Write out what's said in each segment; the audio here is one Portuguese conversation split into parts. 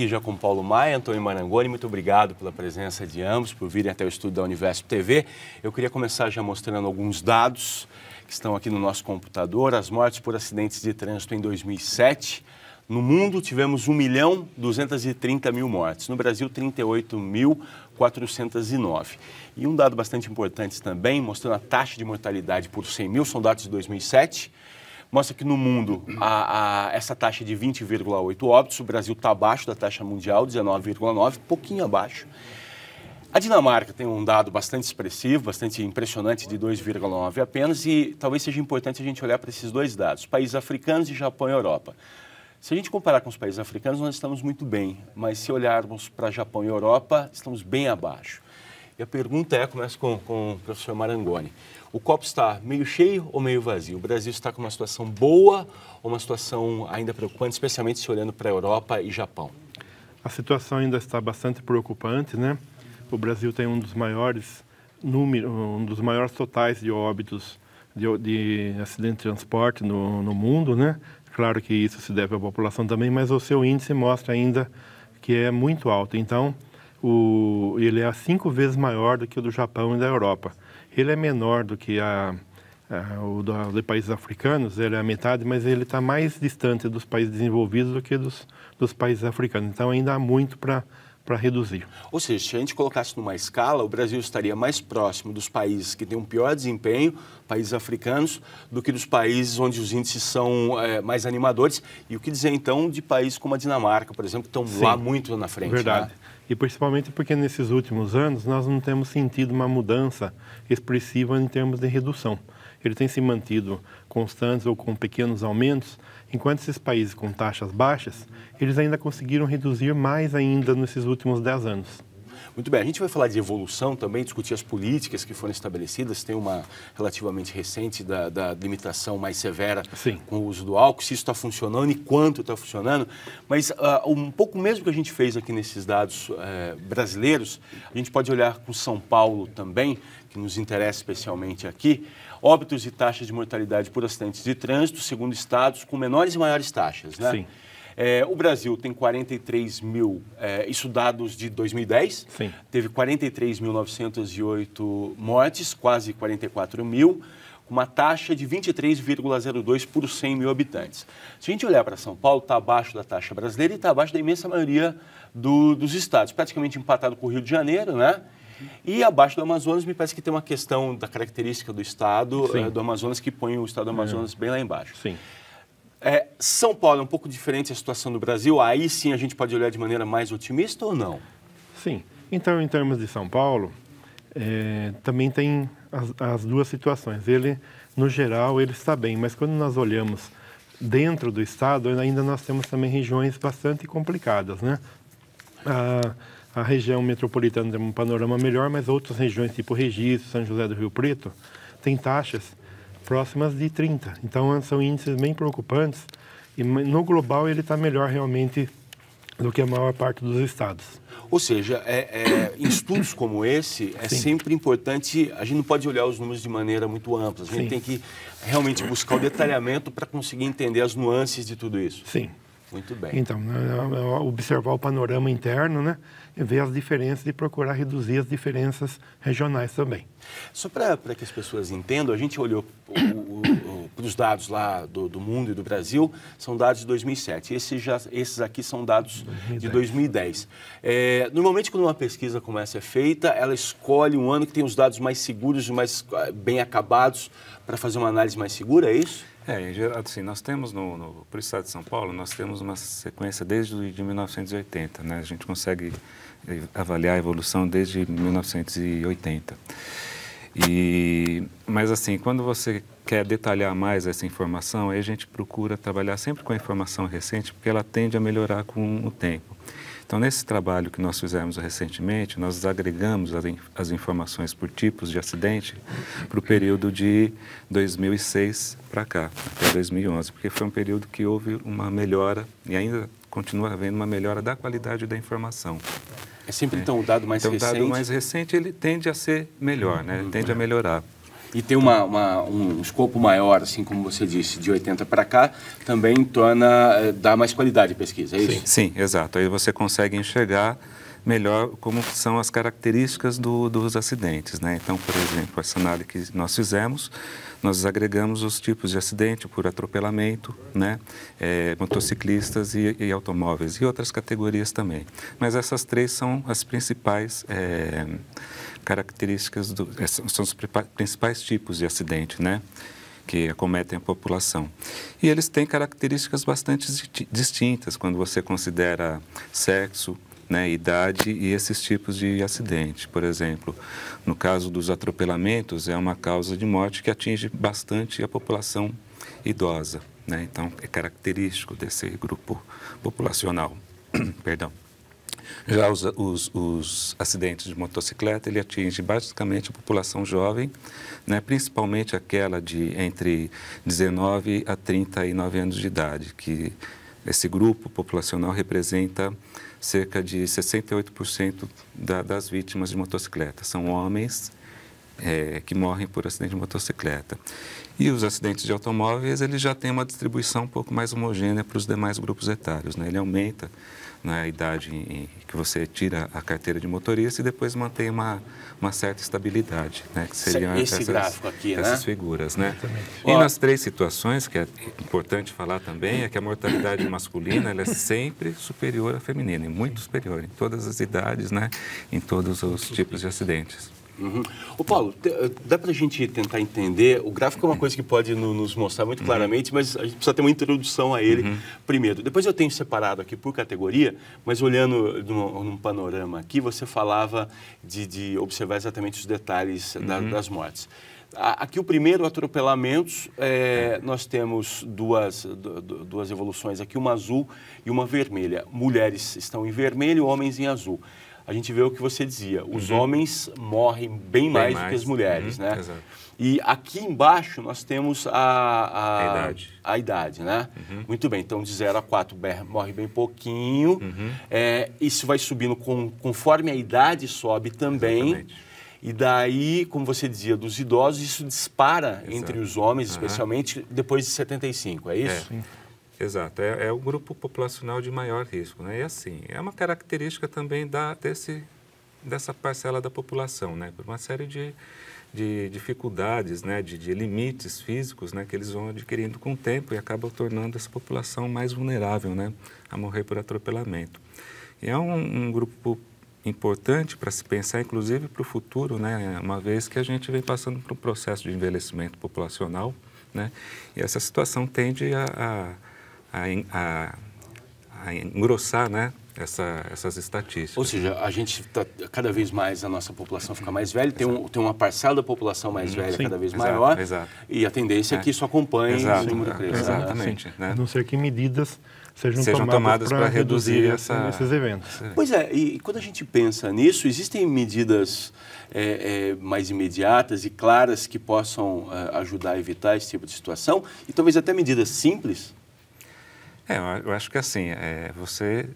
aqui já com Paulo Maia, Antônio Marangoni. Muito obrigado pela presença de ambos, por virem até o estúdio da Universo TV. Eu queria começar já mostrando alguns dados que estão aqui no nosso computador. As mortes por acidentes de trânsito em 2007. No mundo, tivemos 1 milhão 230 mil mortes. No Brasil, 409. E um dado bastante importante também, mostrando a taxa de mortalidade por 100 mil, são dados de 2007 mostra que no mundo a, a, essa taxa é de 20,8 óbitos, o Brasil está abaixo da taxa mundial, 19,9, pouquinho abaixo. A Dinamarca tem um dado bastante expressivo, bastante impressionante, de 2,9 apenas, e talvez seja importante a gente olhar para esses dois dados, países africanos e Japão e Europa. Se a gente comparar com os países africanos, nós estamos muito bem, mas se olharmos para Japão e Europa, estamos bem abaixo. E a pergunta é, começa com, com o professor Marangoni. O copo está meio cheio ou meio vazio? O Brasil está com uma situação boa ou uma situação ainda preocupante, especialmente se olhando para a Europa e Japão? A situação ainda está bastante preocupante, né? O Brasil tem um dos maiores números, um dos maiores totais de óbitos de, de acidente de transporte no, no mundo, né? Claro que isso se deve à população também, mas o seu índice mostra ainda que é muito alto. Então, o, ele é cinco vezes maior do que o do Japão e da Europa. Ele é menor do que a, a, o dos de países africanos, ele é a metade, mas ele está mais distante dos países desenvolvidos do que dos, dos países africanos. Então ainda há muito para para reduzir. Ou seja, se a gente colocasse numa escala, o Brasil estaria mais próximo dos países que têm um pior desempenho, países africanos, do que dos países onde os índices são é, mais animadores. E o que dizer então de países como a Dinamarca, por exemplo, que estão Sim, lá muito na frente. Né? Verdade. Né? e principalmente porque nesses últimos anos nós não temos sentido uma mudança expressiva em termos de redução. Ele tem se mantido constantes ou com pequenos aumentos, enquanto esses países com taxas baixas, eles ainda conseguiram reduzir mais ainda nesses últimos 10 anos. Muito bem, a gente vai falar de evolução também, discutir as políticas que foram estabelecidas. Tem uma relativamente recente da, da limitação mais severa Sim. com o uso do álcool, se isso está funcionando e quanto está funcionando. Mas uh, um pouco mesmo que a gente fez aqui nesses dados uh, brasileiros, a gente pode olhar com São Paulo também, que nos interessa especialmente aqui. Óbitos e taxas de mortalidade por acidentes de trânsito, segundo estados, com menores e maiores taxas, né? Sim. É, o Brasil tem 43 mil, é, isso dados de 2010, Sim. teve 43.908 mortes, quase 44 mil, com uma taxa de 23,02 por 100 mil habitantes. Se a gente olhar para São Paulo, está abaixo da taxa brasileira e está abaixo da imensa maioria do, dos estados, praticamente empatado com o Rio de Janeiro, né? E abaixo do Amazonas, me parece que tem uma questão da característica do estado, é, do Amazonas, que põe o estado do é. Amazonas é. bem lá embaixo. Sim. É, São Paulo é um pouco diferente a situação do Brasil. Aí sim a gente pode olhar de maneira mais otimista ou não? Sim. Então, em termos de São Paulo, é, também tem as, as, duas situações. Ele, no geral, ele está bem, mas quando nós olhamos dentro do estado, ainda nós temos também regiões bastante complicadas, né? a região metropolitana tem um panorama melhor, mas outras regiões, tipo Registro, São José do Rio Preto, tem taxas próximas de 30. Então, são índices bem preocupantes. E no global, ele está melhor realmente do que a maior parte dos estados. Ou seja, é, é, em estudos como esse, é Sim. sempre importante, a gente não pode olhar os números de maneira muito ampla, a gente Sim. tem que realmente buscar o detalhamento para conseguir entender as nuances de tudo isso. Sim. Muito bem. Então, né, é, é, é observar o panorama interno, né? E ver as diferenças e procurar reduzir as diferenças regionais também. Só para que as pessoas entendam, a gente olhou para os dados lá do, do, mundo e do Brasil, são dados de 2007. Esses, já, esses aqui são dados 2010. de 2010. É, normalmente, quando uma pesquisa como essa é feita, ela escolhe um ano que tem os dados mais seguros, e mais ah, bem acabados, para fazer uma análise mais segura, é isso? É, em geral, assim, nós temos no, no para o estado de São Paulo, nós temos uma sequência desde de 1980, né? A gente consegue eh, avaliar a evolução desde 1980. E, mas assim, quando você quer detalhar mais essa informação, aí a gente procura trabalhar sempre com a informação recente, porque ela tende a melhorar com o tempo. Então, nesse trabalho que nós fizemos recentemente, nós agregamos as, informações por tipos de acidente para o período de 2006 para cá, até 2011, porque foi um período que houve uma melhora e ainda continua havendo uma melhora da qualidade da informação. É sempre, então, o dado mais então, recente? Então, o dado mais recente, ele tende a ser melhor, né? Ele tende a melhorar e ter uma, uma, um escopo maior, assim como você disse, de 80 para cá, também torna, eh, dá mais qualidade à pesquisa, é isso? Sim, exato. Aí você consegue enxergar melhor como são as características do, dos acidentes. Né? Então, por exemplo, essa análise que nós fizemos, nós agregamos os tipos de acidente por atropelamento, né? É, motociclistas e, e, automóveis e outras categorias também. Mas essas três são as principais. É, características do, é, são os principais tipos de acidente, né? que acometem a população. E eles têm características bastante distintas quando você considera sexo, né, idade e esses tipos de acidente. Por exemplo, no caso dos atropelamentos, é uma causa de morte que atinge bastante a população idosa. Né? Então, é característico desse grupo populacional. Perdão. Já os, os, os, acidentes de motocicleta, ele atinge basicamente a população jovem, né, principalmente aquela de entre 19 a 39 anos de idade, que esse grupo populacional representa cerca de 68% da, das vítimas de motocicleta. São homens é, que morrem por acidente de motocicleta. E os acidentes de automóveis, ele já tem uma distribuição um pouco mais homogênea para os demais grupos etários. Né? Ele aumenta na né, a idade em que você tira a carteira de motorista e depois mantém uma, uma certa estabilidade, né, que seriam Esse essas, gráfico aqui, essas né? figuras. Né? E nas três situações, que é importante falar também, é que a mortalidade masculina é sempre superior à feminina, e muito superior, em todas as idades, né, em todos os tipos de acidentes. Uhum. O Paulo, eh, dá para a gente tentar entender? O gráfico é uma coisa que pode no, nos mostrar muito uhum. claramente, mas a gente precisa ter uma introdução a ele uhum. primeiro. Depois eu tenho separado aqui por categoria, mas olhando num, num panorama aqui, você falava de, de observar exatamente os detalhes da, uhum. das mortes. Aqui o primeiro, atropelamentos, eh, é, nós temos duas, duas evoluções aqui, uma azul e uma vermelha. Mulheres estão em vermelho, homens em azul a gente vê o que você dizia. Os uhum. homens morrem bem, bem mais, mais, do que as mulheres, uhum. né? Exato. E aqui embaixo nós temos a, a, a idade. A idade, né? Uhum. Muito bem, então de 0 a 4 morre bem pouquinho. Uhum. É, isso vai subindo com, conforme a idade sobe também. Exatamente. E daí, como você dizia, dos idosos, isso dispara Exato. entre os homens, especialmente depois de 75, é isso? É. Exato, é, é o grupo populacional de maior risco, né? E assim, é uma característica também da, desse, dessa parcela da população, né? Por uma série de, de dificuldades, né? De, de limites físicos, né? Que eles vão adquirindo com o tempo e acabam tornando essa população mais vulnerável, né? A morrer por atropelamento. E é um, um grupo importante para se pensar, inclusive para o futuro, né? Uma vez que a gente vem passando por um processo de envelhecimento populacional, né? E essa situação tende a, a a, a, a engrossar né, essa, essas estatísticas. Ou seja, a gente tá, cada vez mais a nossa população fica mais velha, tem, um, tem uma parcela da população mais uhum. velha Sim. cada vez exato, maior, exato. e a tendência é, que é. isso acompanhe exato, o número de Exatamente. Né? A não ser que medidas sejam, sejam tomadas, para reduzir, essa... esses eventos. É. Pois é, e quando a gente pensa nisso, existem medidas é, é, mais imediatas e claras que possam é, ajudar a evitar esse tipo de situação, e talvez até medidas simples é, eu acho que assim, é, você,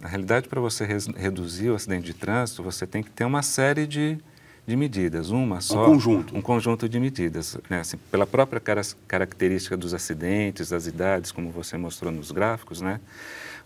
na realidade, para você res, reduzir o acidente de trânsito, você tem que ter uma série de, de medidas, uma só. Um conjunto. Um conjunto de medidas. Né? Assim, pela própria característica dos acidentes, das idades, como você mostrou nos gráficos, né?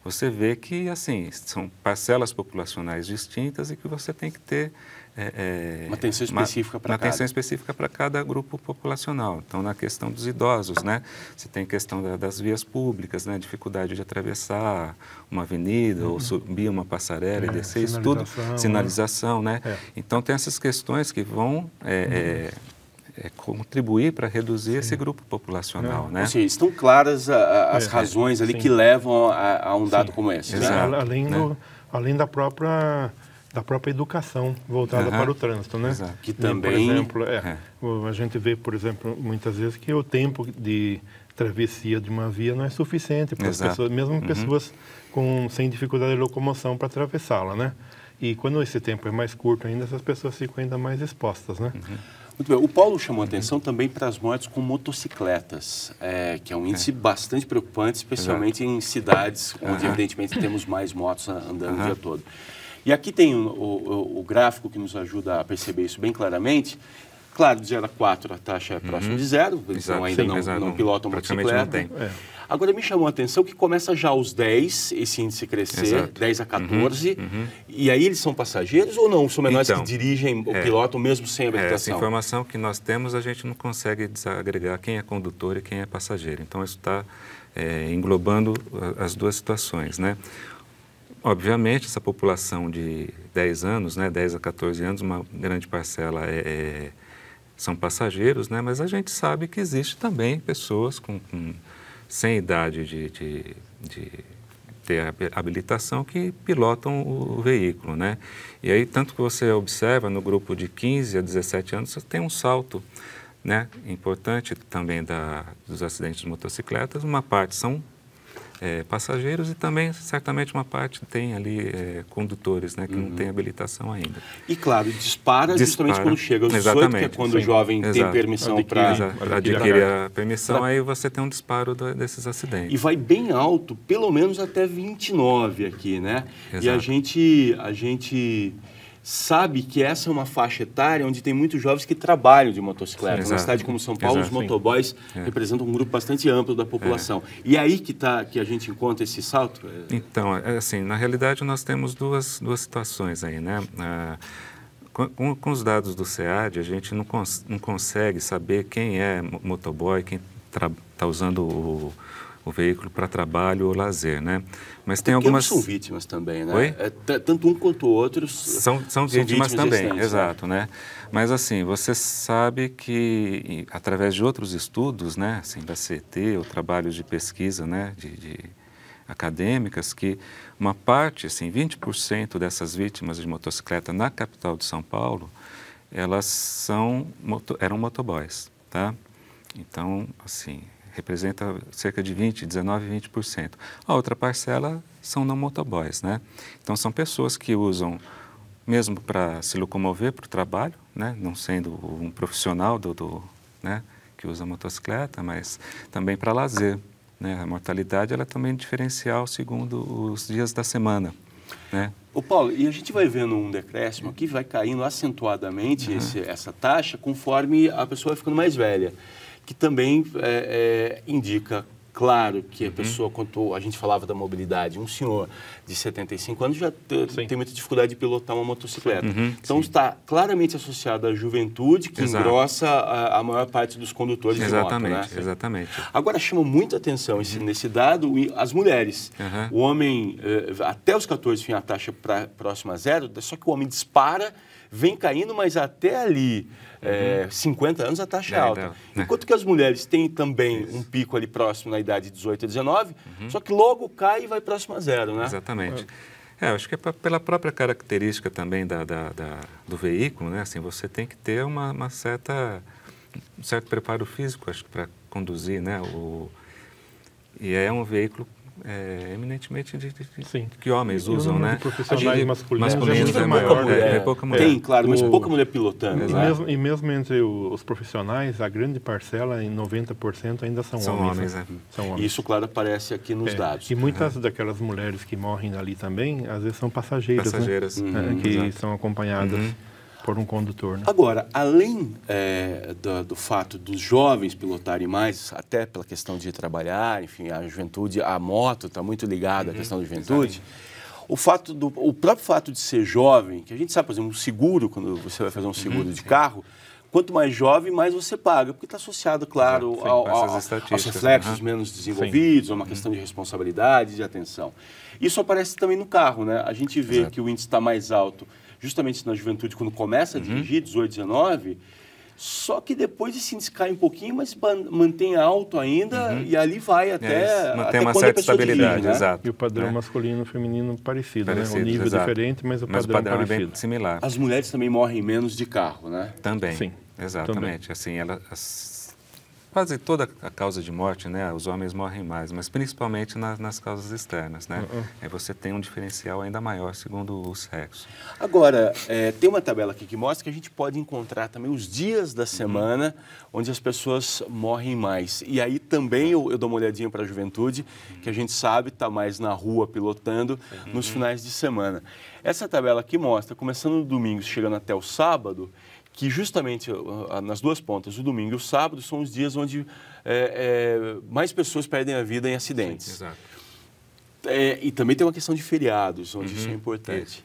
você vê que assim são parcelas populacionais distintas e que você tem que ter é, uma é, atenção específica para cada. específica para cada grupo populacional. Então, na questão dos idosos, né? Se tem questão da, das vias públicas, né? Dificuldade de atravessar uma avenida uhum. ou subir uma passarela é, e descer, isso tudo. Sinalização, né? né? É. Então, tem essas questões que vão... É, uhum. É contribuir para reduzir Sim. esse grupo populacional, é. né? Ou seja, estão claras a, a, as é, razões ali Sim. que levam a, a um dado Sim. como esse. Né? Além, né? Do, além da própria da própria educação voltada uhum. para o trânsito, né? Exato. Que também, por exemplo, é, é. a gente vê, por exemplo, muitas vezes que o tempo de travessia de uma via não é suficiente para as pessoas, mesmo uhum. pessoas com sem dificuldade de locomoção para atravessá-la, né? E quando esse tempo é mais curto ainda, essas pessoas ficam ainda mais expostas, né? Uhum. Muito bem. O Paulo chamou uhum. atenção também para as mortes com motocicletas, é, que é um índice é. bastante preocupante, especialmente Exato. em cidades onde, evidentemente, temos mais motos andando o dia todo. E aqui tem o, o, o gráfico que nos ajuda a perceber isso bem claramente. Claro, de 0 a 4 a taxa é próxima uhum. de zero, então ainda sim, não, é, não, não pilotam bicicleta Não é. Agora me chamou a atenção que começa já aos 10, esse índice crescer, Exato. 10 a 14, uhum, uhum. e aí eles são passageiros ou não? São menores então, que dirigem o é, piloto mesmo sem é, habilitação? essa informação que nós temos, a gente não consegue desagregar quem é condutor e quem é passageiro. Então isso está é, englobando as duas situações, né? Obviamente, essa população de 10 anos, né, 10 a 14 anos, uma grande parcela é, é, são passageiros, né, mas a gente sabe que existe também pessoas com, com sem idade de, de, de ter habilitação que pilotam o veículo, né? E aí, tanto que você observa no grupo de 15 a 17 anos, você tem um salto, né? Importante também da, dos acidentes de motocicletas, uma parte são é, passageiros e também certamente uma parte tem ali é, condutores né, que uhum. não tem habilitação ainda. E claro, dispara, dispara justamente quando chega aos 18, que é quando sim. o jovem Exato. tem permissão para adquirir, adquirir a permissão, pra... aí você tem um disparo da, desses acidentes. E vai bem alto, pelo menos até 29 aqui, né? Exato. E a gente, a gente sabe que essa é uma faixa etária onde tem muitos jovens que trabalham de motocicleta. Exato. cidade como São Paulo, Exato, os motoboys é. representam um grupo bastante amplo da população. É. E é aí que, tá, que a gente encontra esse salto? É. Então, assim, na realidade nós temos duas, duas situações aí, né? Ah, com, com, os dados do SEAD, a gente não, cons não consegue saber quem é motoboy, quem está usando o, o veículo para trabalho ou lazer, né? Mas tem Porque algumas... são vítimas também, né? Oi? É, tanto um quanto o outro são, são, são vítimas, vítimas também, né? exato, né? né? Mas assim, você sabe que através de outros estudos, né? Assim, da CT ou trabalhos de pesquisa, né? de, de acadêmicas que uma parte, assim, 20% dessas vítimas de motocicleta na capital de São Paulo, elas são, eram motoboys, tá? Então, assim, representa cerca de 20, 19, 20%. A outra parcela são não motoboys, né? Então são pessoas que usam mesmo para se locomover para o trabalho, né? Não sendo um profissional do, do né? que usa motocicleta, mas também para lazer. Né? A mortalidade ela é também é diferencial segundo os dias da semana. Né? O Paulo, e a gente vai vendo um decréscimo aqui, vai caindo acentuadamente uhum. esse, essa taxa conforme a pessoa vai ficando mais velha que também é, é, indica claro que a uhum. pessoa, uhum. quanto a gente falava da mobilidade, um senhor de 75 anos já Sim. tem muita dificuldade de pilotar uma motocicleta. Uhum. Então Sim. está claramente associado à juventude que Exato. engrossa a, a, maior parte dos condutores exatamente, de moto. Né? Exatamente. Agora chama muita atenção esse, uhum. nesse dado as mulheres. O homem, eh, até os 14, tinha a taxa pra, próxima a zero, só que o homem dispara vem caindo, mas até ali, é, uhum. é, 50 anos, a taxa é alta. Né? Enquanto que as mulheres têm também Isso. um pico ali próximo na idade de 18 a 19, uhum. só que logo cai e vai próximo a zero, né? Exatamente. É, é acho que é pela própria característica também da, da, da, do veículo, né? Assim, você tem que ter uma, uma certa, um certo preparo físico, acho para conduzir, né? O, e é um veículo é, eminentemente de, de, de que homens usam, né? Profissionais masculinos, masculinos é, maior, pouca mulher, é, é, pouca né? é é. mulher. Tem, claro, mas o, pouca mulher pilotando. E mesmo, e mesmo, entre os profissionais, a grande parcela, em 90%, ainda são, são homens. homens né? É. São homens. Isso, claro, aparece aqui nos dados. E muitas daquelas mulheres que morrem ali também, às vezes são passageiras, né? passageiras. Né? Uhum, que exato. são acompanhadas. Uhum. Por um condutor, né? Agora, além é, do, do, fato dos jovens pilotarem mais, até pela questão de trabalhar, enfim, a juventude, a moto está muito ligada uhum, à questão da juventude. Exatamente o fato do o próprio fato de ser jovem, que a gente sabe, por exemplo, um seguro, quando você vai fazer um seguro uhum, de sim. carro, quanto mais jovem, mais você paga, porque está associado, claro, ao, aos reflexos uhum. menos desenvolvidos, a é uma uhum. questão de responsabilidade, de atenção. Isso aparece também no carro, né? A gente vê Exato. que o índice está mais alto justamente na juventude, quando começa a uhum. dirigir, uhum. 18, 19. Só que depois esse índice cai um pouquinho, mas mantém alto ainda uhum. e ali vai é, até. É, mantém até uma certa estabilidade, dirige, né? exato. E o padrão é. masculino e feminino parecido, é parecido né? O nível é exato. diferente, mas o mas padrão, o padrão parecido. é bem similar. As mulheres também morrem menos de carro, né? Também. Sim. Exatamente. Também. Assim, elas quase toda a causa de morte, né, os homens morrem mais, mas principalmente nas, nas causas externas, né? Uhum. Aí é, você tem um diferencial ainda maior segundo o sexo. Agora, é, tem uma tabela aqui que mostra que a gente pode encontrar também os dias da semana uhum. onde as pessoas morrem mais. E aí também eu, eu dou uma olhadinha para a juventude, que a gente sabe está mais na rua pilotando uhum. nos finais de semana. Essa tabela aqui mostra, começando no domingo, chegando até o sábado, que justamente uh, uh, nas duas pontas, o domingo e o sábado, são os dias onde é, é, mais pessoas perdem a vida em acidentes. Sim, exato. É, e também tem uma questão de feriados, onde uhum, isso é uhum, importante.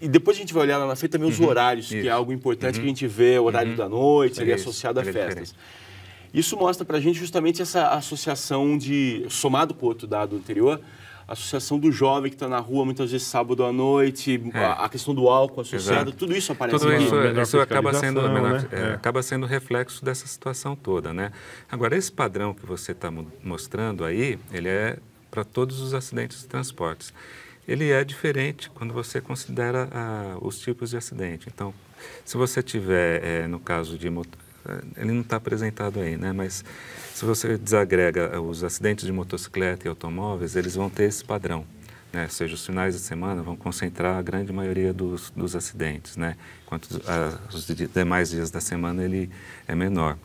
E depois a gente vai olhar lá na frente também os uhum, horários, isso. que é algo importante uhum, que a uhum. gente vê, o horário uhum. da noite, ele é associado a é festas. Isso mostra para a gente justamente essa associação de, somado com o outro dado anterior, associação do jovem que está na rua muitas vezes sábado à noite, é. a, a, questão do álcool associado, Exato. tudo isso aparece. Tudo isso, é, isso acaba sendo menor, né? é, é, acaba sendo reflexo dessa situação toda, né? Agora esse padrão que você está mostrando aí, ele é para todos os acidentes de transportes. Ele é diferente quando você considera ah, os tipos de acidente. Então, se você tiver, é, no caso de é, ele não está apresentado aí, né? Mas se você desagrega os acidentes de motocicleta e automóveis, eles vão ter esse padrão. Né? Ou seja, os finais de semana vão concentrar a grande maioria dos, dos acidentes, né? enquanto a, ah, os demais dias da semana ele é menor.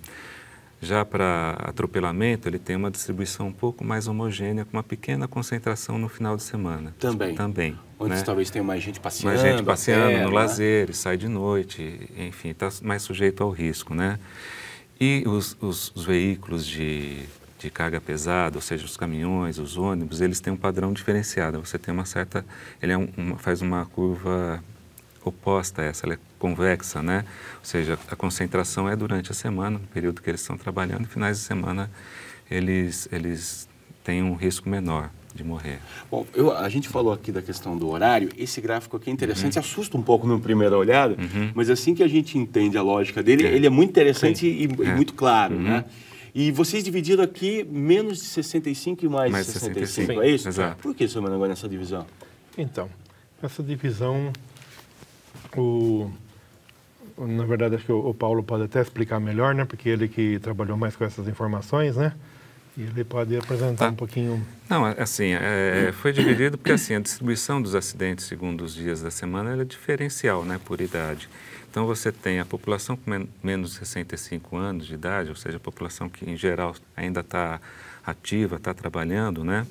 Já para atropelamento, ele tem uma distribuição um pouco mais homogênea, com uma pequena concentração no final de semana. Também. Também. Onde né? talvez tenha mais gente passeando. Mais gente passeando, terra, é, no né? lazer, sai de noite, enfim, está mais sujeito ao risco, né? E os, os, os veículos de, de carga pesada, ou seja, os caminhões, os ônibus, eles têm um padrão diferenciado. Você tem uma certa... Ele é um, uma, faz uma curva oposta a essa, ela é convexa, né? Ou seja, a concentração é durante a semana, no período que eles estão trabalhando, e finais de semana eles, eles têm um risco menor de morrer. Bom, eu, a gente falou aqui da questão do horário. Esse gráfico aqui é interessante, uhum. assusta um pouco no primeira olhada, uhum. mas assim que a gente entende a lógica dele, é. ele é muito interessante e, é. e, muito claro, uhum. né? E vocês dividiram aqui menos de 65 e mais, mais 65, 65, é isso? Exato. Por que, seu agora nessa divisão? Então, essa divisão, o, na verdade, acho que o, Paulo pode até explicar melhor, né? Porque ele que trabalhou mais com essas informações, né? E ele pode apresentar tá. um pouquinho. Não, é, assim, é, foi dividido porque assim, a distribuição dos acidentes segundo os dias da semana é diferencial, né, por idade. Então você tem a população com men menos de 65 anos de idade, ou seja, a população que em geral ainda está ativa, está trabalhando, né,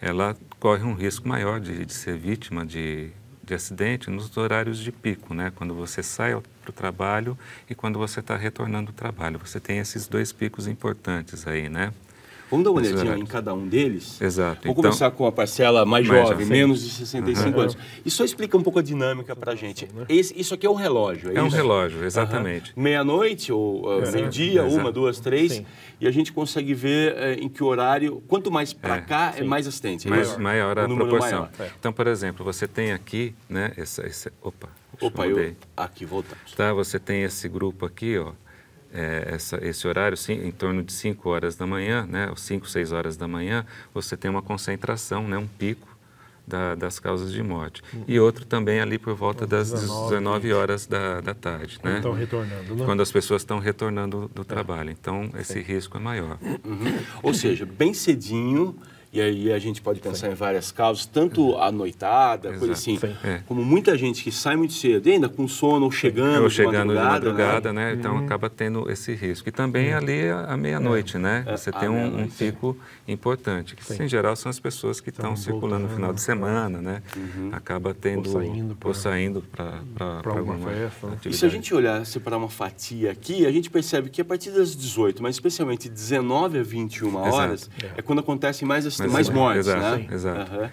ela corre um risco maior de, de ser vítima de, de acidente nos horários de pico, né, quando você sai para o trabalho e quando você está retornando do trabalho. Você tem esses dois picos importantes aí, né? Vamos dar uma olhadinha em cada um deles? Exato. Vou então, começar com a parcela mais, mais jovem, menos de 65 uhum. anos. Isso só explica um pouco a dinâmica para a gente. Né? Esse, isso aqui é um relógio, é, é um relógio, exatamente. Uhum. Meia-noite, ou uh, meio-dia, uma, duas, três, Sim. e a gente consegue ver uh, em que horário, quanto mais para é. cá, é Sim. é mais assistente. É mais, maior a proporção. Maior. É. Então, por exemplo, você tem aqui, né, essa, essa opa, Opa, eu aqui voltamos. Tá, você tem esse grupo aqui, ó, é, essa, esse horário, sim, em torno de 5 horas da manhã, né, 5, 6 horas da manhã, você tem uma concentração, né, um pico da, das causas de morte. Uhum. E outro também ali por volta das 19, 19 horas da, da tarde. Quando né? estão retornando. Né? Quando as pessoas estão retornando do tá. trabalho. Então, esse risco é maior. Uhum. Ou seja, bem cedinho e aí a gente pode pensar Sim. em várias causas, tanto uhum. a noitada, Exato. coisa assim, é. como muita gente que sai muito cedo, ainda com sono ou chegando, ou chegando de madrugada, de né? madrugada né? né? Então uhum. acaba tendo esse risco. E também uhum. ali à é meia-noite, é. né? É, Você a tem um, pico importante, que em geral são as pessoas que estão circulando no final de né? semana, né? Uhum. Acaba tendo ou saindo para alguma festa. E se a gente olhar, separar uma fatia aqui, a gente percebe que a partir das 18, mas especialmente 19 a 21 horas, é. é quando acontecem mais acidentes mais, mais mortes, exato, né? Exato. Uhum.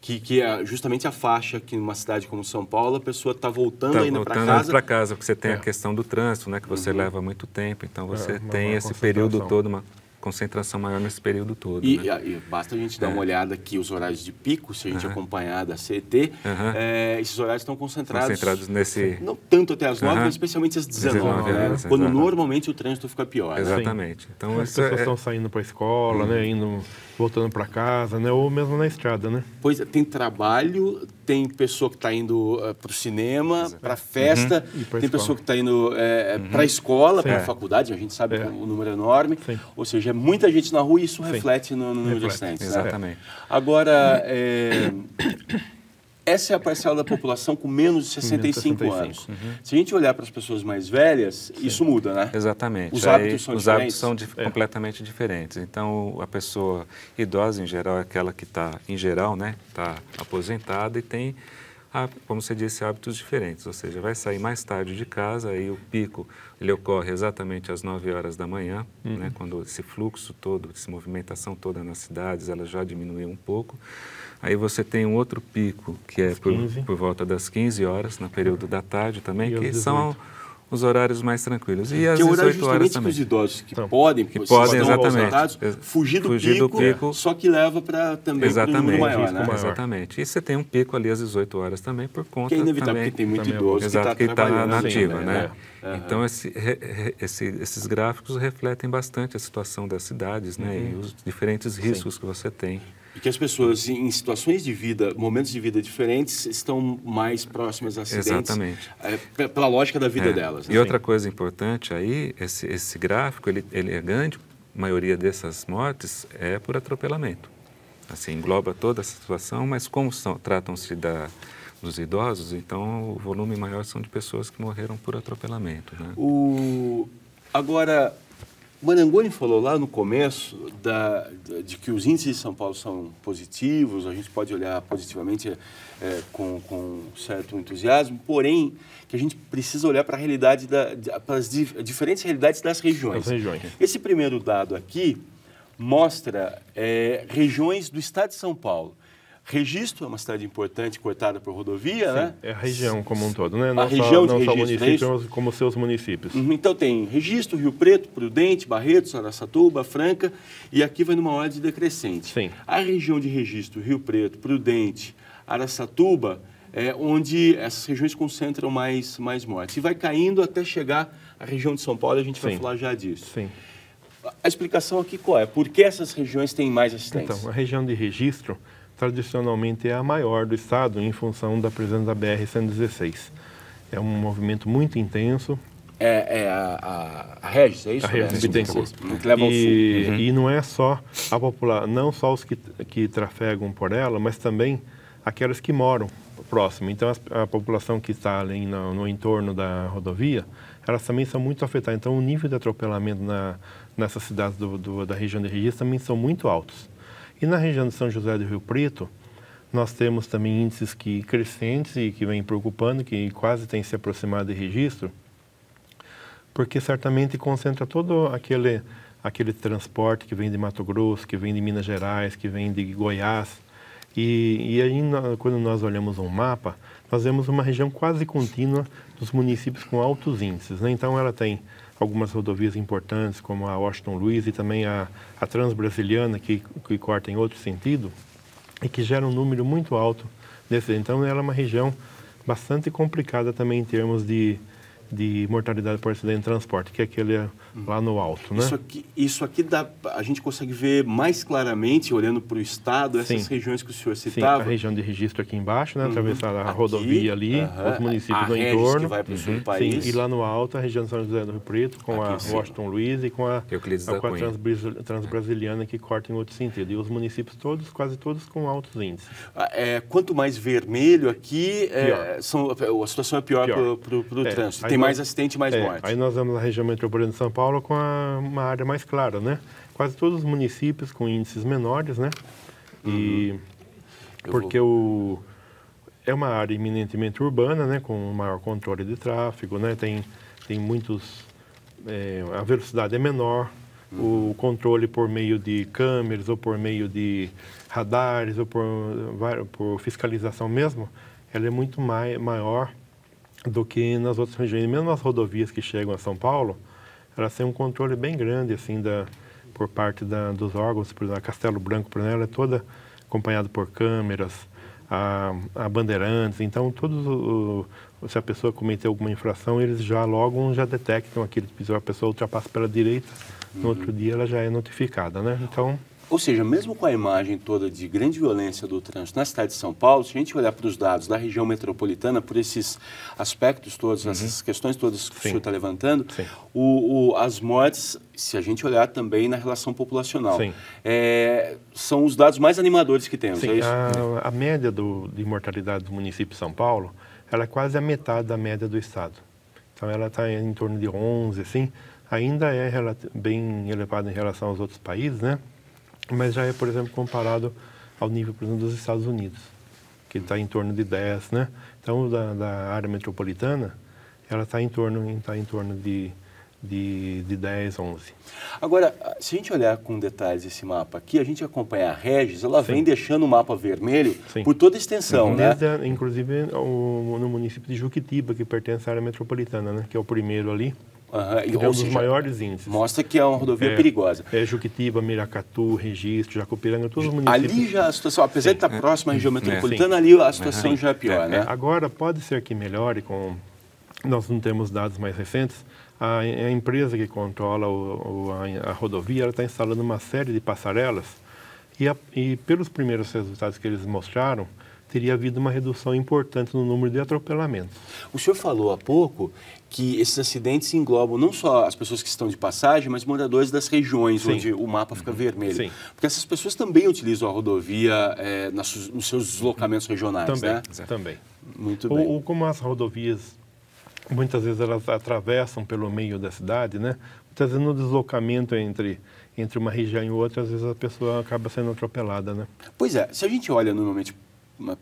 Que, que é justamente a faixa que numa cidade como São Paulo a pessoa está voltando tá ainda para casa. Voltando para casa, porque você tem é. a questão do trânsito, né? Que você uhum. leva muito tempo, então é, você é, tem esse período todo, uma concentração maior nesse período todo. E, né? e basta a gente dar uma é. olhada aqui, os horários de pico, se a gente uhum. acompanhar da CET, uhum. é, esses horários estão concentrados. Concentrados nesse. Não tanto até as 9, uhum. mas especialmente às 19, 19 né? horas, quando exatamente. normalmente o trânsito fica pior. Né? Exatamente. Né? Então, As é pessoas estão é... saindo para a escola, uhum. né? Indo voltando para casa, né? Ou mesmo na estrada, né? Pois é, tem trabalho, tem pessoa que está indo uh, eh, para o cinema, para é. festa, uhum. tem pessoa que está indo é, uhum. para a escola, para a faculdade, a gente sabe é. que o número é enorme. Sim. Ou seja, é muita gente na rua e isso Sim. reflete no, no número de acidentes. Exatamente. Agora, uhum. eh, essa é a parcela da população com menos de 65, menos de 65. anos. Uhum. Se a gente olhar para as pessoas mais velhas, Sim. isso muda, né? Exatamente. Os hábitos Aí, são os diferentes. Hábitos são é. completamente diferentes. Então, a pessoa idosa, em geral, é aquela que está, em geral, né, está aposentada e tem, a, como você disse, hábitos diferentes. Ou seja, vai sair mais tarde de casa, aí o pico ele ocorre exatamente às 9 horas da manhã, né, uhum. né, quando esse fluxo todo, essa movimentação toda nas cidades, ela já diminuiu um pouco. Aí você tem um outro pico, que é por, por, volta das 15 horas, no período é. da tarde também, que são os horários mais tranquilos. E às 18 é horas também. Que horário justamente os idosos que então, podem, que podem exatamente, fugir, do, fugir pico, do pico, só que leva para também exatamente, maior, né? Exatamente. E você tem um pico ali às 18 horas também por conta que é inevitável, também, porque tem muito é idoso exato, tá que está tá nativa, né? né? É. Então esse, esse, esses gráficos refletem bastante a situação das cidades, né? Uhum. E os diferentes riscos Sim. que você tem. Porque que as pessoas em situações de vida, momentos de vida diferentes, estão mais próximas a acidentes. Exatamente. É, pela lógica da vida é. delas. Né? E outra coisa importante aí, esse, esse gráfico, ele, ele é grande, a maioria dessas mortes é por atropelamento. Assim, engloba toda essa situação, mas como tratam-se da, dos idosos, então o volume maior são de pessoas que morreram por atropelamento. Né? O... Agora, Marangoni falou lá no começo da, de que os índices de São Paulo são positivos, a gente pode olhar positivamente é, com, com, certo entusiasmo, porém que a gente precisa olhar para a realidade, da, para as diferentes realidades das regiões. Das regiões. Esse primeiro dado aqui mostra é, regiões do estado de São Paulo. Registro é uma cidade importante, cortada por rodovia, Sim, né? É a região como um todo, né? Não a só, região não de só municípios, é como seus municípios. Uhum, então tem Registro, Rio Preto, Prudente, Barretos, Araçatuba, Franca, e aqui vai numa ordem decrescente. Sim. A região de Registro, Rio Preto, Prudente, Araçatuba, é onde essas regiões concentram mais, mais mortes. E vai caindo até chegar à região de São Paulo, a gente Sim. vai falar já disso. Sim. A explicação aqui qual é? Por que essas regiões têm mais assistência? Então, a região de registro tradicionalmente é a maior do estado em função da presença da BR-116. É um movimento muito intenso. É, é a, a, a Regis, é isso? A Regis né? Bittencourt. Que leva e, ao sul. Uhum. e não é só a população, não só os que, que trafegam por ela, mas também aquelas que moram próximo. Então, a, a população que está ali no, no, entorno da rodovia, elas também são muito afetadas. Então, o nível de atropelamento na, nessas cidades do, do, da região de Regis também são muito altos. E na região de São José do Rio Preto, nós temos também índices que crescentes e que vem preocupando, que quase tem se aproximado de registro, porque certamente concentra todo aquele, aquele transporte que vem de Mato Grosso, que vem de Minas Gerais, que vem de Goiás. E, e aí, quando nós olhamos um mapa, nós vemos uma região quase contínua dos municípios com altos índices. Né? Então, ela tem algumas rodovias importantes, como a Washington Luiz e também a, a Transbrasiliana, que, que corta em outro sentido, e que gera um número muito alto desses. Então, ela é uma região bastante complicada também em termos de de mortalidade por acidente de transporte, que é aquele é, hum. lá no alto, né? Isso aqui, isso aqui dá, a gente consegue ver mais claramente, olhando para o estado, essas Sim. regiões que o senhor citava. Sim, a região de registro aqui embaixo, né? Uhum. Atravessar a aqui, rodovia ali, os municípios a no Regis, entorno. que vai para o uhum. sul do uhum. país. Sim, e lá no alto, a região de São José do Rio Preto, com aqui, a Washington Luiz e com a, a, com a transbris, Transbrasiliana, que corta em outro sentido. E os municípios todos, quase todos, com altos índices. Ah, é, quanto mais vermelho aqui, é, são, a situação é pior, para o é, trânsito tem mais é. acidente e mais é, morte. Aí nós vamos na região metropolitana de São Paulo com a, uma área mais clara, né? Quase todos os municípios com índices menores, né? E uhum. porque vou... o é uma área eminentemente urbana, né, com maior controle de tráfego, né, tem, tem muitos... É, a velocidade é menor, uhum. o controle por meio de câmeras ou por meio de radares ou por, por fiscalização mesmo, ela é muito mai, maior do que nas outras regiões. Mesmo as rodovias que chegam a São Paulo, elas têm um controle bem grande, assim, da, por parte da, dos órgãos, por exemplo, Castelo Branco, por exemplo, ela é toda acompanhada por câmeras, a, a bandeirantes, então todos o, se a pessoa cometer alguma infração, eles já logo já detectam aquele se a pessoa ultrapassa pela direita, no outro uhum. dia ela já é notificada, né? Então ou seja, mesmo com a imagem toda de grande violência do trânsito na cidade de São Paulo, se a gente olhar para os dados da região metropolitana, por esses aspectos todos, uhum. essas questões todas que Sim. o senhor está levantando, o, o, as mortes, se a gente olhar também na relação populacional, é, são os dados mais animadores que temos. É a, a, média do, de mortalidade do município de São Paulo ela é quase a metade da média do estado. Então ela está em torno de 11, assim, ainda é bem elevada em relação aos outros países, né? mas já é, por exemplo, comparado ao nível, por exemplo, dos Estados Unidos, que está em torno de 10, né? Então, da, da área metropolitana, ela está em torno, tá em torno de, de, de 10, 11. Agora, se a gente olhar com detalhes esse mapa aqui, a gente acompanha a Regis, ela Sim. vem deixando o mapa vermelho Sim. por toda a extensão, uhum. né? É, inclusive o, no município de Juquitiba, que pertence à área metropolitana, né? Que é o primeiro ali é um dos seja, maiores índices. Mostra que é uma rodovia é, perigosa. É Juquitiba, Miracatu, Registro, Jacupiranga, todos os municípios. Ali já a situação, apesar de estar é. próxima à região metropolitana, é, ali a situação já é pior, é, né? É, agora, pode ser que melhore com... Nós não temos dados mais recentes. A, a empresa que controla o, o, a, a, rodovia, está instalando uma série de passarelas e, a, e pelos primeiros resultados que eles mostraram, teria havido uma redução importante no número de atropelamentos. O senhor falou há pouco que esses acidentes englobam não só as pessoas que estão de passagem, mas moradores das regiões Sim. onde o mapa fica uhum. vermelho. Sim. Porque essas pessoas também utilizam a rodovia é, nos seus deslocamentos regionais, também, né? Também. Muito bem. Ou, ou como as rodovias, muitas vezes elas atravessam pelo meio da cidade, né? Muitas vezes no deslocamento entre entre uma região e outra, às vezes a pessoa acaba sendo atropelada, né? Pois é, se a gente olha normalmente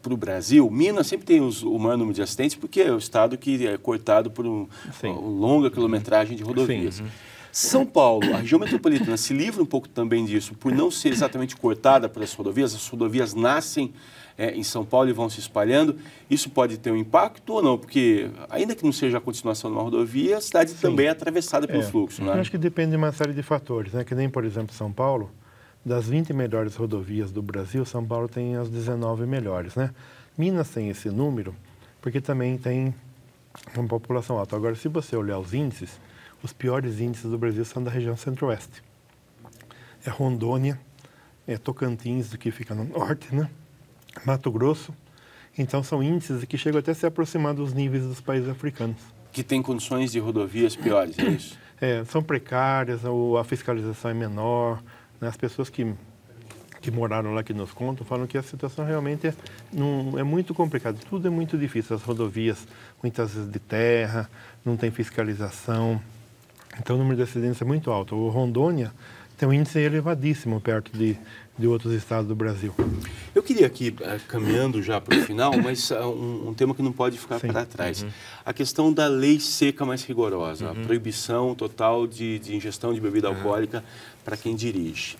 para o Brasil, Minas sempre tem os, o maior número de acidentes, porque é o estado que é cortado por um, uma longa quilometragem de rodovias. Sim. Uhum. São Paulo, a região metropolitana, se livra um pouco também disso, por não ser exatamente cortada pelas rodovias, as rodovias nascem é, em São Paulo e vão se espalhando. Isso pode ter um impacto ou não, porque ainda que não seja a continuação de uma rodovia, a cidade Sim. também é atravessada pelo é. fluxo. Né? Eu acho que depende de uma série de fatores, né? que nem, por exemplo, São Paulo, das 20 melhores rodovias do Brasil, São Paulo tem as 19 melhores, né? Minas tem esse número porque também tem uma população alta. Agora, se você olhar os índices, os piores índices do Brasil são da região centro-oeste. É Rondônia, é Tocantins, do que fica no norte, né? Mato Grosso. Então, são índices que chegam até a se aproximar dos níveis dos países africanos. Que tem condições de rodovias piores, é isso? É, são precárias, a fiscalização é menor, né? As pessoas que que moraram lá que nos contam falam que a situação realmente é, não, é muito complicada. Tudo é muito difícil. As rodovias, muitas vezes de terra, não tem fiscalização. Então, o número de acidentes é muito alto. O Rondônia tem um índice elevadíssimo perto de, de outros estados do Brasil. Eu queria aqui, eh, caminhando já para o final, mas eh, um, um, tema que não pode ficar Sim. para trás. Uhum. A questão da lei seca mais rigorosa, uhum. a proibição total de, de ingestão de bebida uhum. alcoólica para quem dirige.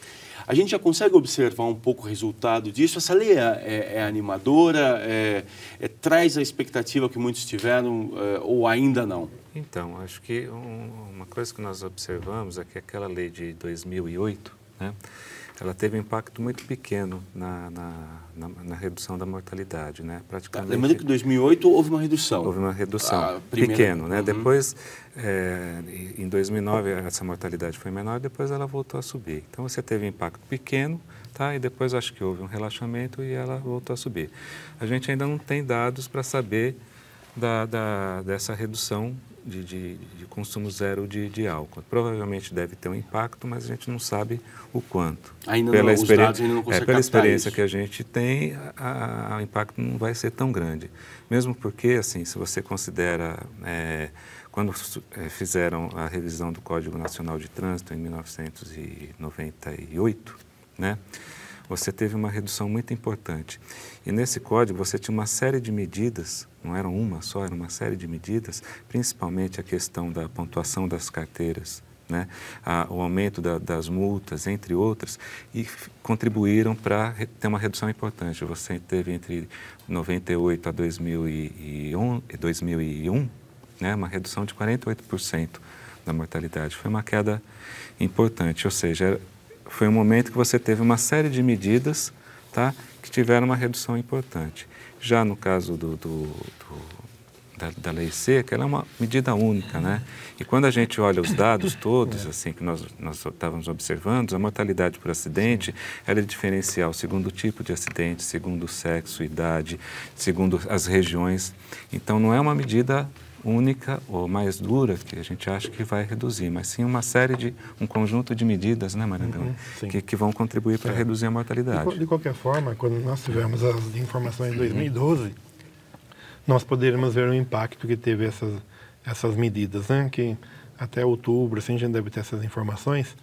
A gente já consegue observar um pouco o resultado disso. Essa lei é, é, é animadora, é, é, traz a expectativa que muitos tiveram ou ainda não? Então, acho que um, uma coisa que nós observamos é que aquela lei de 2008, né? ela teve um impacto muito pequeno na, na, na, na redução da mortalidade, né? Tá, Praticamente. Tá, lembrando que em 2008 houve uma redução. Houve uma redução, primeira... pequeno, né? Uhum. Depois, é, em 2009 essa mortalidade foi menor, depois ela voltou a subir. Então você teve um impacto pequeno, tá? E depois acho que houve um relaxamento e ela voltou a subir. A gente ainda não tem dados para saber da, da, dessa redução de, de, de consumo zero de, de, álcool. Provavelmente deve ter um impacto, mas a gente não sabe o quanto. Ainda pela não, experiência, dados ainda não é, Pela experiência isso. que a gente tem, o impacto não vai ser tão grande. Mesmo porque, assim, se você considera... É, quando é, fizeram a revisão do Código Nacional de Trânsito em 1998, né? você teve uma redução muito importante. E nesse código você tinha uma série de medidas, não eram uma só, era uma série de medidas, principalmente a questão da pontuação das carteiras, né? A, o aumento da, das multas, entre outras, e contribuíram para ter uma redução importante. Você teve entre 98 a 2001, 2001 né? uma redução de 48% da mortalidade. Foi uma queda importante, ou seja, foi um momento que você teve uma série de medidas tá, que tiveram uma redução importante. Já no caso do, do, do da, da, lei seca, ela é uma medida única, né? E quando a gente olha os dados todos, é. assim, que nós, nós estávamos observando, a mortalidade por acidente, ela é diferencial segundo o tipo de acidente, segundo o sexo, idade, segundo as regiões. Então, não é uma medida única ou mais dura que a gente acha que vai reduzir, mas sim uma série de um conjunto de medidas, né, Maranhão, uhum, que, que, vão contribuir para é. reduzir a mortalidade. De, de, qualquer forma, quando nós tivemos as informações em 2012, nós poderíamos ver o impacto que teve essas essas medidas, né? Que até outubro, assim, a gente deve ter essas informações.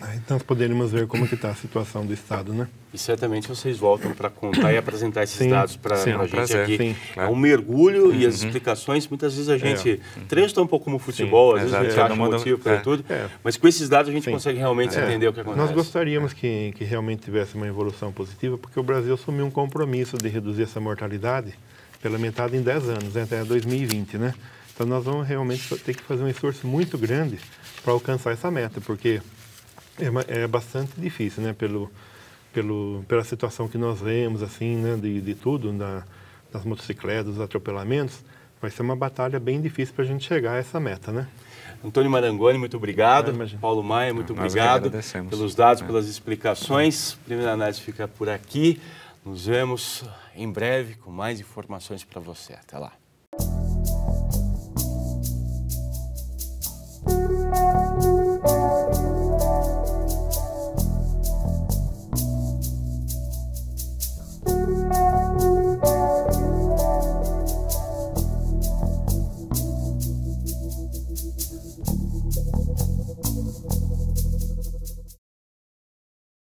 Ah, então poderíamos ver como está a situação do Estado, né? E certamente vocês voltam para contar e apresentar esses sim, dados para a é gente prazer, aqui. Sim. Né? É um mergulho uhum. e as uhum. explicações, muitas vezes a gente é. Uhum. transta um pouco como futebol, sim, às vezes a gente acha motivo para é. tudo, é. mas com esses dados a gente sim. consegue realmente é. entender o que acontece. Nós gostaríamos que, que realmente tivesse uma evolução positiva, porque o Brasil assumiu um compromisso de reduzir essa mortalidade pela metade em 10 anos, né? até 2020, né? Então nós vamos realmente ter que fazer um esforço muito grande para alcançar essa meta, porque é, é bastante difícil, né? Pelo, pelo, pela situação que nós vemos, assim, né? De, de tudo, das motocicletas, dos atropelamentos. Vai ser uma batalha bem difícil para a gente chegar a essa meta, né? Antônio Marangoni, muito obrigado. É, Paulo Maia, muito Nós obrigado pelos dados, é. pelas explicações. primeira análise fica por aqui. Nos vemos em breve com mais informações para você. Até lá.